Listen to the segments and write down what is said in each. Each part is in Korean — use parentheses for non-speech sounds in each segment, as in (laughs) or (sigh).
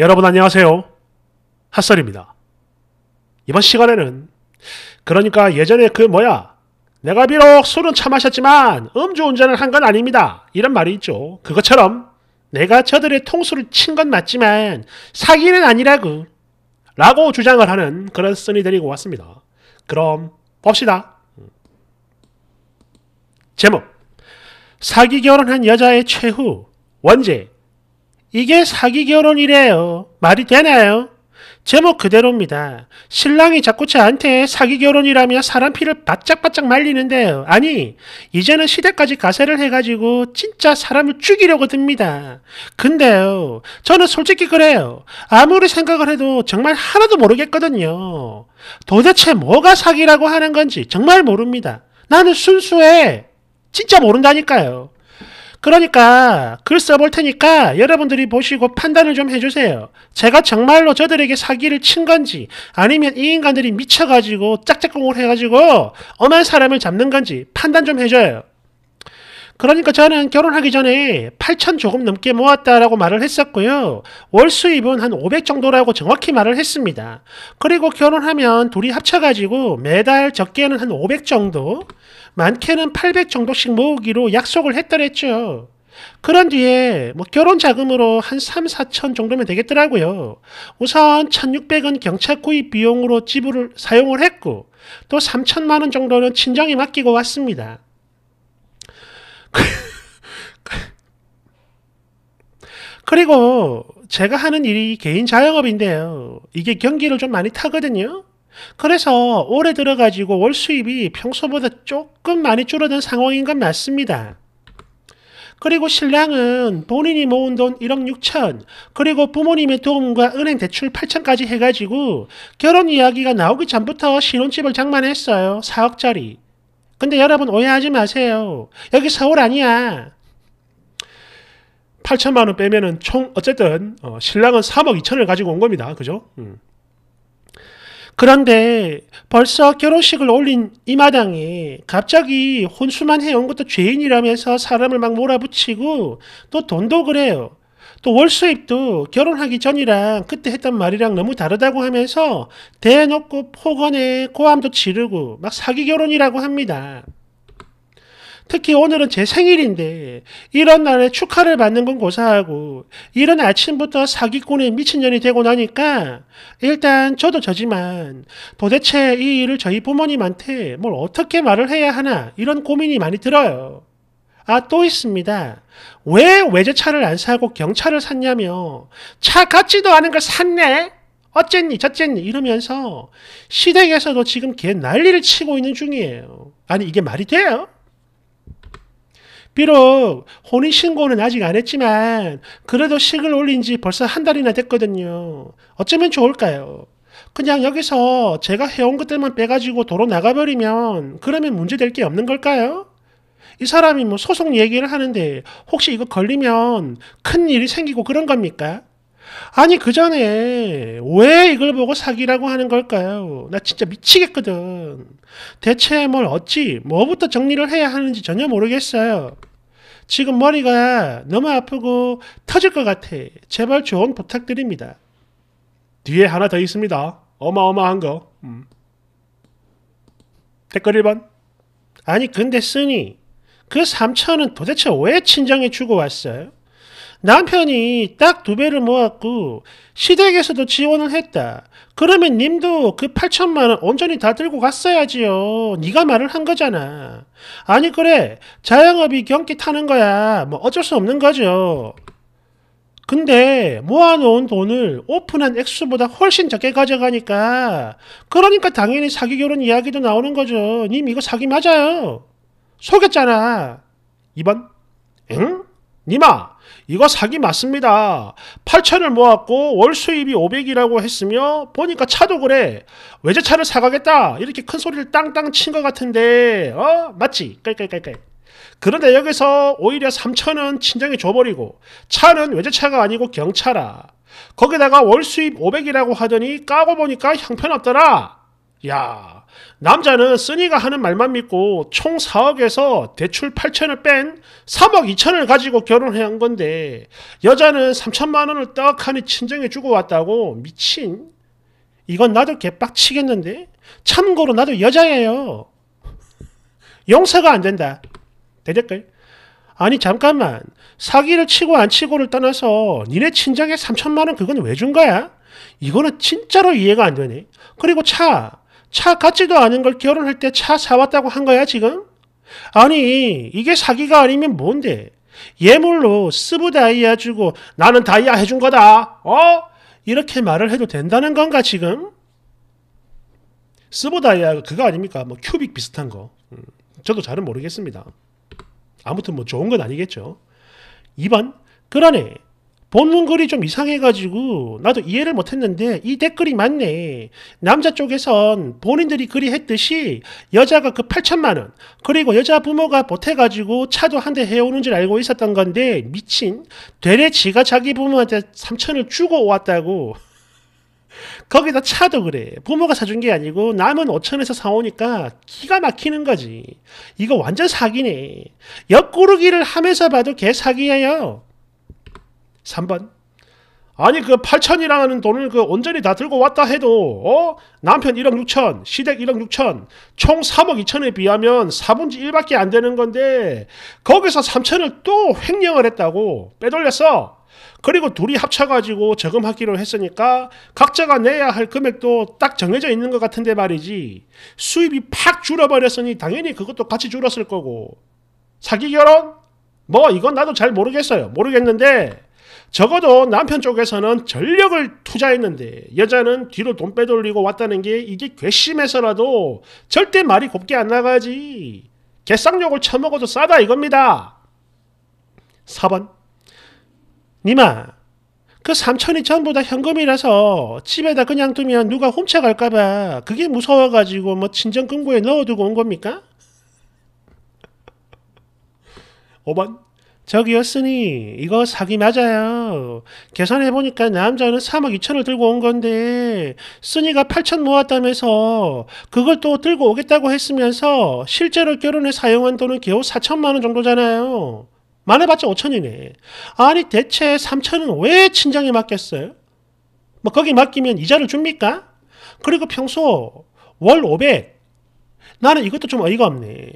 여러분 안녕하세요. 핫설입니다. 이번 시간에는 그러니까 예전에 그 뭐야 내가 비록 술은 참하셨지만 음주운전을 한 건 아닙니다. 이런 말이 있죠. 그것처럼 내가 저들의 통수를 친 건 맞지만 사기는 아니라고 라고 주장을 하는 그런 쓴이 데리고 왔습니다. 그럼 봅시다. 제목 사기 결혼한 여자의 최후 원죄 이게 사기 결혼이래요. 말이 되나요? 제목 그대로입니다. 신랑이 자꾸 저한테 사기 결혼이라며 사람 피를 바짝바짝 말리는데요. 아니, 이제는 시대까지 가세를 해가지고 진짜 사람을 죽이려고 듭니다. 근데요, 저는 솔직히 그래요. 아무리 생각을 해도 정말 하나도 모르겠거든요. 도대체 뭐가 사기라고 하는 건지 정말 모릅니다. 나는 순수해. 진짜 모른다니까요. 그러니까 글 써 볼 테니까 여러분들이 보시고 판단을 좀 해주세요. 제가 정말로 저들에게 사기를 친 건지 아니면 이 인간들이 미쳐가지고 짝짝꿍을 해가지고 엄한 사람을 잡는 건지 판단 좀 해줘요. 그러니까 저는 결혼하기 전에 8천 조금 넘게 모았다라고 말을 했었고요. 월 수입은 한 500 정도라고 정확히 말을 했습니다. 그리고 결혼하면 둘이 합쳐가지고 매달 적게는 한 500 정도, 많게는 800 정도씩 모으기로 약속을 했더랬죠. 그런 뒤에 뭐 결혼 자금으로 한 3, 4천 정도면 되겠더라고요. 우선 1,600은 경차 구입 비용으로 지불을 사용을 했고 또 3천만 원 정도는 친정에 맡기고 왔습니다. (laughs) 그리고 제가 하는 일이 개인 자영업인데요. 이게 경기를 좀 많이 타거든요. 그래서 올해 들어가지고 월 수입이 평소보다 조금 많이 줄어든 상황인 건 맞습니다. 그리고 신랑은 본인이 모은 돈 1억 6천, 그리고 부모님의 도움과 은행 대출 8천까지 해가지고 결혼 이야기가 나오기 전부터 신혼집을 장만했어요. 4억짜리. 근데 여러분 오해하지 마세요. 여기 서울 아니야. 8천만 원 빼면은 총 어쨌든 어, 신랑은 3억 2천을 가지고 온 겁니다. 그죠? 음. 그런데 벌써 결혼식을 올린 이 마당에 갑자기 혼수만 해온 것도 죄인이라면서 사람을 막 몰아붙이고 또 돈도 그래요. 또 월수입도 결혼하기 전이랑 그때 했던 말이랑 너무 다르다고 하면서 대놓고 폭언에 고함도 지르고 막 사기 결혼이라고 합니다. 특히 오늘은 제 생일인데 이런 날에 축하를 받는 건 고사하고 이런 아침부터 사기꾼의 미친년이 되고 나니까 일단 저도 저지만 도대체 이 일을 저희 부모님한테 뭘 어떻게 말을 해야 하나 이런 고민이 많이 들어요. 아, 또 있습니다. 왜 외제차를 안 사고 경차를 샀냐며 차 같지도 않은 걸 샀네? 어쨌니 저쨌니 이러면서 시댁에서도 지금 개 난리를 치고 있는 중이에요. 아니 이게 말이 돼요? 비록 혼인신고는 아직 안 했지만 그래도 식을 올린 지 벌써 한 달이나 됐거든요. 어쩌면 좋을까요? 그냥 여기서 제가 해온 것들만 빼가지고 도로 나가버리면 그러면 문제될 게 없는 걸까요? 이 사람이 뭐 소송 얘기를 하는데 혹시 이거 걸리면 큰 일이 생기고 그런 겁니까? 아니 그 전에 왜 이걸 보고 사기라고 하는 걸까요? 나 진짜 미치겠거든. 대체 뭘 어찌 뭐부터 정리를 해야 하는지 전혀 모르겠어요. 지금 머리가 너무 아프고 터질 것 같아. 제발 조언 부탁드립니다. 뒤에 하나 더 있습니다. 어마어마한 거. 음. 댓글 1번. 아니 근데 쓰니 그 삼천은 도대체 왜 친정에 주고 왔어요? 남편이 딱 두 배를 모았고 시댁에서도 지원을 했다. 그러면 님도 그 8천만 원 온전히 다 들고 갔어야지요. 네가 말을 한 거잖아. 아니 그래 자영업이 경기 타는 거야. 뭐 어쩔 수 없는 거죠. 근데 모아놓은 돈을 오픈한 액수보다 훨씬 적게 가져가니까 그러니까 당연히 사기 결혼 이야기도 나오는 거죠. 님 이거 사기 맞아요. 속였잖아. 2번. 응? 니마, 이거 사기 맞습니다. 8천을 모았고 월 수입이 500이라고 했으며 보니까 차도 그래. 외제차를 사가겠다. 이렇게 큰 소리를 땅땅 친 것 같은데, 어? 맞지? 깔깔깔깔. 그런데 여기서 오히려 3천은 친정에 줘버리고 차는 외제차가 아니고 경차라. 거기다가 월 수입 500이라고 하더니 까고 보니까 형편없더라. 야, 남자는 쓰니가 하는 말만 믿고 총 4억에서 대출 8천을 뺀 3억 2천을 가지고 결혼해 한 건데 여자는 3천만 원을 떡하니 친정에 주고 왔다고 미친 이건 나도 개빡치겠는데 참고로 나도 여자예요 용서가 안 된다 대댓글 아니 잠깐만 사기를 치고 안 치고를 떠나서 니네 친정에 3천만 원 그건 왜 준 거야? 이거는 진짜로 이해가 안 되네. 그리고 차차 같지도 않은 걸 결혼할 때 차 사왔다고 한 거야, 지금? 아니, 이게 사기가 아니면 뭔데? 예물로 스부 다이아 주고 나는 다이아 해준 거다. 어? 이렇게 말을 해도 된다는 건가, 지금? 스부 다이아 그거 아닙니까? 뭐 큐빅 비슷한 거. 음, 저도 잘은 모르겠습니다. 아무튼 뭐 좋은 건 아니겠죠. 2번. 그러네. 본문글이 좀 이상해가지고 나도 이해를 못했는데 이 댓글이 맞네. 남자 쪽에선 본인들이 그리 했듯이 여자가 그 8천만 원 그리고 여자 부모가 보태가지고 차도 한 대 해오는 줄 알고 있었던 건데 미친 되레 지가 자기 부모한테 3천을 주고 왔다고. (laughs) 거기다 차도 그래. 부모가 사준 게 아니고 남은 5천에서 사오니까 기가 막히는 거지. 이거 완전 사기네. 옆구르기를 하면서 봐도 개 사기예요. 3번. 아니 그 8천이라는 돈을 그 온전히 다 들고 왔다 해도 어? 남편 1억 6천, 시댁 1억 6천, 총 3억 2천에 비하면 4분지 1밖에 안 되는 건데 거기서 3천을 또 횡령을 했다고 빼돌렸어. 그리고 둘이 합쳐가지고 저금하기로 했으니까 각자가 내야 할 금액도 딱 정해져 있는 것 같은데 말이지. 수입이 팍 줄어버렸으니 당연히 그것도 같이 줄었을 거고. 사기 결혼? 뭐 이건 나도 잘 모르겠어요. 모르겠는데 적어도 남편 쪽에서는 전력을 투자했는데 여자는 뒤로 돈 빼돌리고 왔다는 게 이게 괘씸해서라도 절대 말이 곱게 안 나가지. 개쌍욕을 처먹어도 싸다 이겁니다. 4번 니마 그 삼천이 전부 다 현금이라서 집에다 그냥 두면 누가 훔쳐갈까봐 그게 무서워가지고 뭐 친정금고에 넣어두고 온 겁니까? 5번 (laughs) 저기였으니 이거 사기 맞아요. 계산해보니까 남자는 3억 2천을 들고 온 건데 쓰니가 8천 모았다면서 그걸 또 들고 오겠다고 했으면서 실제로 결혼에 사용한 돈은 겨우 4천만 원 정도잖아요. 많아봤자 5천이네. 아니 대체 3천은 왜 친정에 맡겼어요? 뭐 거기 맡기면 이자를 줍니까? 그리고 평소 월 500. 나는 이것도 좀 어이가 없네.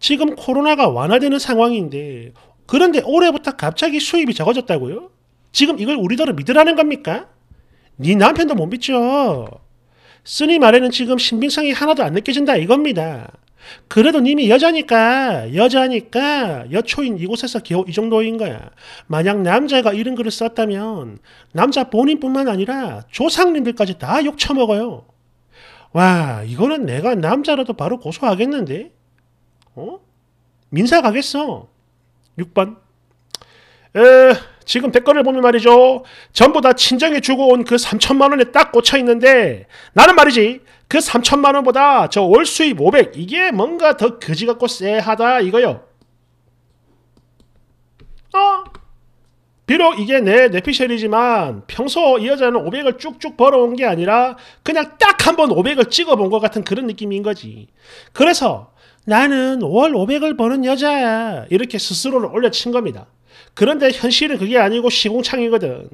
지금 코로나가 완화되는 상황인데 그런데 올해부터 갑자기 수입이 적어졌다고요? 지금 이걸 우리더러 믿으라는 겁니까? 네 남편도 못 믿죠. 쓰니 말에는 지금 신빙성이 하나도 안 느껴진다 이겁니다. 그래도 님이 여자니까 여자니까 여초인 이곳에서 겨우 이 정도인 거야. 만약 남자가 이런 글을 썼다면 남자 본인뿐만 아니라 조상님들까지 다욕쳐먹어요와 이거는 내가 남자라도 바로 고소하겠는데? 어? 민사 가겠어. 6번 에, 지금 댓글을 보면 말이죠. 전부 다 친정에 주고 온 그 3천만 원에 딱 꽂혀 있는데 나는 말이지 그 3천만 원보다 저월 수입 500 이게 뭔가 더 거지 같고 쎄하다 이거요. 어? 비록 이게 내 뇌피셜이지만 평소 이 여자는 500을 쭉쭉 벌어온 게 아니라 그냥 딱 한 번 500을 찍어본 것 같은 그런 느낌인 거지. 그래서 나는 월 500을 버는 여자야. 이렇게 스스로를 올려친 겁니다. 그런데 현실은 그게 아니고 시공창이거든.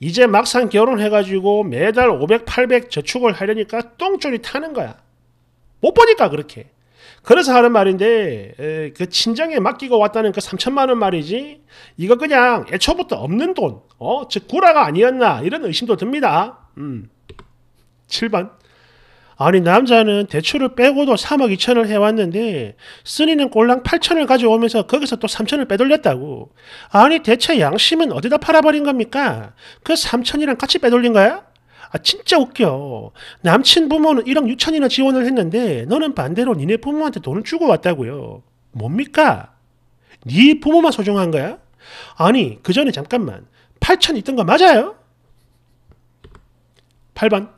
이제 막상 결혼해가지고 매달 500, 800 저축을 하려니까 똥줄이 타는 거야. 못 보니까 그렇게. 그래서 하는 말인데 에, 그 친정에 맡기고 왔다는 그 3천만 원 말이지 이거 그냥 애초부터 없는 돈, 어? 즉 구라가 아니었나 이런 의심도 듭니다. 음. 7번 아니 남자는 대출을 빼고도 3억 2천을 해왔는데 쓰니는 꼴랑 8천을 가져오면서 거기서 또 3천을 빼돌렸다고. 아니 대체 양심은 어디다 팔아버린 겁니까? 그 3천이랑 같이 빼돌린 거야? 아 진짜 웃겨. 남친 부모는 1억 6천이나 지원을 했는데 너는 반대로 니네 부모한테 돈을 주고 왔다고요. 뭡니까? 네 부모만 소중한 거야? 아니 그 전에 잠깐만 8천 있던 거 맞아요? 8번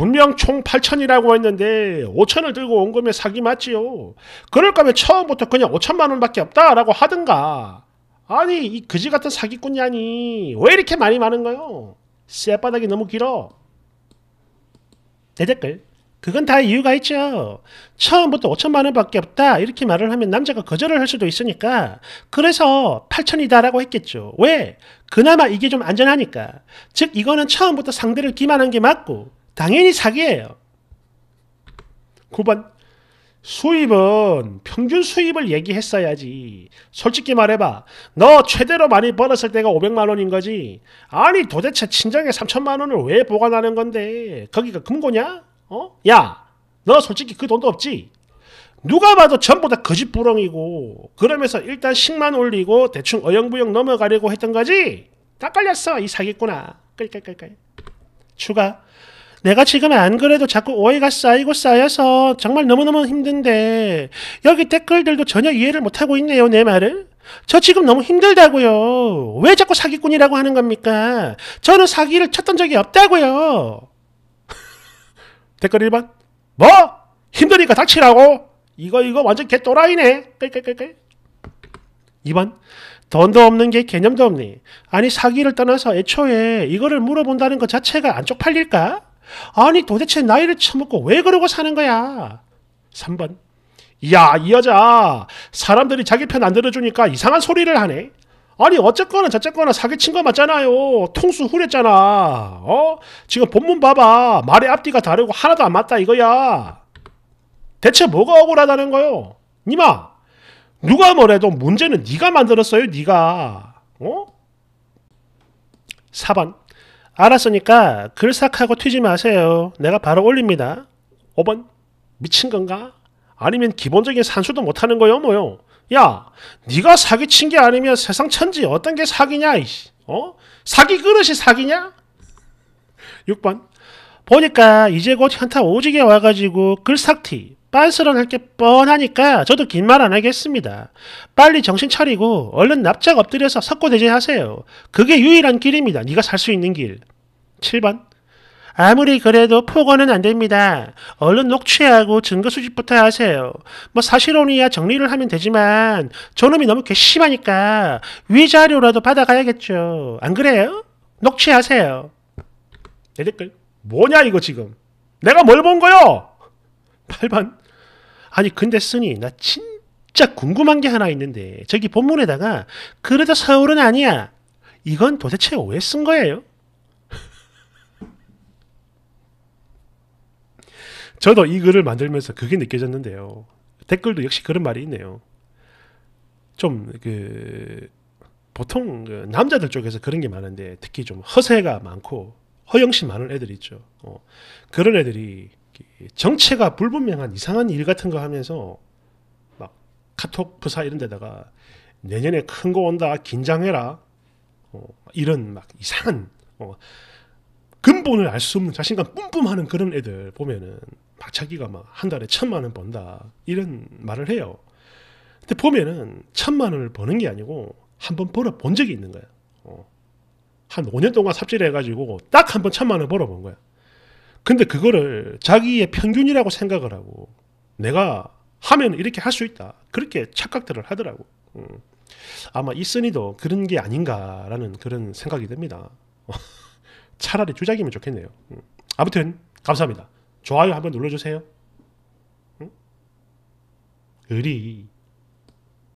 분명 총 8천이라고 했는데 5천을 들고 온 거면 사기 맞지요. 그럴 거면 처음부터 그냥 5천만 원밖에 없다라고 하든가. 아니 이 그지 같은 사기꾼이아니 왜 이렇게 많이 많은가요? 쌔바닥이 너무 길어. 내 댓글. 그건 다 이유가 있죠. 처음부터 5천만 원밖에 없다 이렇게 말을 하면 남자가 거절을 할 수도 있으니까 그래서 8천이다라고 했겠죠. 왜? 그나마 이게 좀 안전하니까. 즉 이거는 처음부터 상대를 기만한 게 맞고 당연히 사기예요. 9번 그러니까 수입은 평균 수입을 얘기했어야지. 솔직히 말해봐. 너 최대로 많이 벌었을 때가 500만 원인 거지. 아니 도대체 친정에 3천만 원을 왜 보관하는 건데? 거기가 금고냐? 어? 야, 너 솔직히 그 돈도 없지. 누가 봐도 전부 다 거짓부렁이고 그러면서 일단 식만 올리고 대충 어영부영 넘어가려고 했던 거지. 딱 걸렸어 이 사기꾼아. 끌끌끌끌. 추가. 내가 지금 안 그래도 자꾸 오해가 쌓이고 쌓여서 정말 너무너무 힘든데 여기 댓글들도 전혀 이해를 못하고 있네요 내 말을 저 지금 너무 힘들다고요 왜 자꾸 사기꾼이라고 하는 겁니까 저는 사기를 쳤던 적이 없다고요 (laughs) 댓글 1번 뭐? 힘드니까 닥치라고? 이거 이거 완전 개또라이네 2번 돈도 없는 게 개념도 없니? 아니 사기를 떠나서 애초에 이거를 물어본다는 것 자체가 안 쪽팔릴까? 아니 도대체 나이를 처먹고 왜 그러고 사는 거야? 3번 야, 이 여자 사람들이 자기 편 안 들어주니까 이상한 소리를 하네. 아니 어쨌거나 저쨌거나 사기친 거 맞잖아요. 통수 후렸잖아. 어? 지금 본문 봐봐. 말의 앞뒤가 다르고 하나도 안 맞다 이거야. 대체 뭐가 억울하다는 거요? 니마 누가 뭐래도 문제는 네가 만들었어요. 네가. 어? 4번 알았으니까 글삭 하고 튀지 마세요. 내가 바로 올립니다. 5번 미친 건가? 아니면 기본적인 산수도 못하는 거요 뭐요? 야, 니가 사기친 게 아니면 세상 천지 어떤 게 사기냐? 이씨. 어? 사기 그릇이 사기냐? 6번 보니까 이제 곧 현타 오지게 와가지고 글삭티 빤스런 할 게 뻔하니까 저도 긴 말 안 하겠습니다. 빨리 정신 차리고 얼른 납작 엎드려서 석고 대제하세요. 그게 유일한 길입니다. 니가살 수 있는 길. 7번 아무리 그래도 폭언은 안 됩니다. 얼른 녹취하고 증거 수집부터 하세요. 뭐 사실혼이야 정리를 하면 되지만 저놈이 너무 괘씸하니까 위자료라도 받아가야겠죠. 안 그래요? 녹취하세요. 내 댓글 뭐냐 이거 지금 내가 뭘 본 거요? 8번 아니 근데 쓰니 나 진짜 궁금한 게 하나 있는데 저기 본문에다가 그래도 서울은 아니야 이건 도대체 왜 쓴 거예요? 저도 이 글을 만들면서 그게 느껴졌는데요. 댓글도 역시 그런 말이 있네요. 좀 그 보통 그 남자들 쪽에서 그런 게 많은데 특히 좀 허세가 많고 허영심 많은 애들 있죠. 어, 그런 애들이 정체가 불분명한 이상한 일 같은 거 하면서 막 카톡 프사 이런 데다가 내년에 큰 거 온다 긴장해라 어, 이런 막 이상한 어, 근본을 알 수 없는 자신감 뿜뿜하는 그런 애들 보면은 박차기가 막 한 달에 천만 원 번다 이런 말을 해요. 근데 보면은 천만 원을 버는 게 아니고 한 번 벌어 본 적이 있는 거야. 어. 한 5년 동안 삽질해가지고 딱 한 번 천만 원 벌어 본 거야. 근데 그거를 자기의 평균이라고 생각을 하고 내가 하면 이렇게 할 수 있다. 그렇게 착각들을 하더라고. 음. 아마 이선이도 그런 게 아닌가라는 그런 생각이 듭니다. (laughs) 차라리 주작이면 좋겠네요. 음. 아무튼 감사합니다. 좋아요 한번 눌러주세요. 응? 음? 의리.